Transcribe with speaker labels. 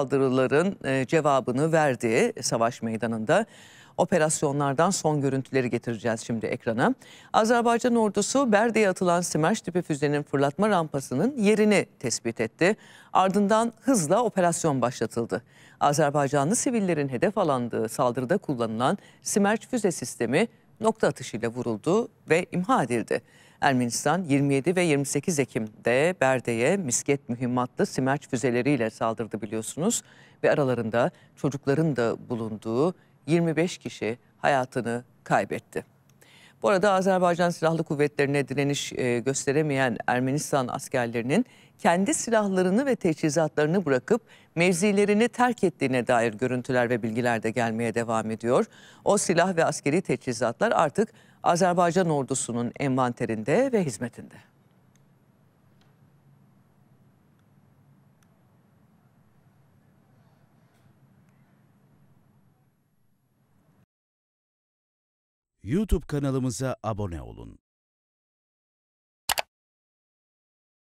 Speaker 1: saldırıların e, cevabını verdiği savaş meydanında. Operasyonlardan son görüntüleri getireceğiz şimdi ekrana. Azerbaycan ordusu Berde'ye atılan Simerş tipi füzenin fırlatma rampasının yerini tespit etti. Ardından hızla operasyon başlatıldı. Azerbaycanlı sivillerin hedef alandığı saldırıda kullanılan Simerç füze sistemi nokta atışıyla vuruldu ve imha edildi. Ermenistan 27 ve 28 Ekim'de Berde'ye misket mühimmatlı Simerç füzeleriyle saldırdı biliyorsunuz. Ve aralarında çocukların da bulunduğu 25 kişi hayatını kaybetti. Bu arada Azerbaycan Silahlı Kuvvetleri'ne direniş e, gösteremeyen Ermenistan askerlerinin kendi silahlarını ve teçhizatlarını bırakıp mevzilerini terk ettiğine dair görüntüler ve bilgiler de gelmeye devam ediyor. O silah ve askeri teçhizatlar artık Azerbaycan ordusunun envanterinde ve hizmetinde.
Speaker 2: YouTube kanalımıza abone olun.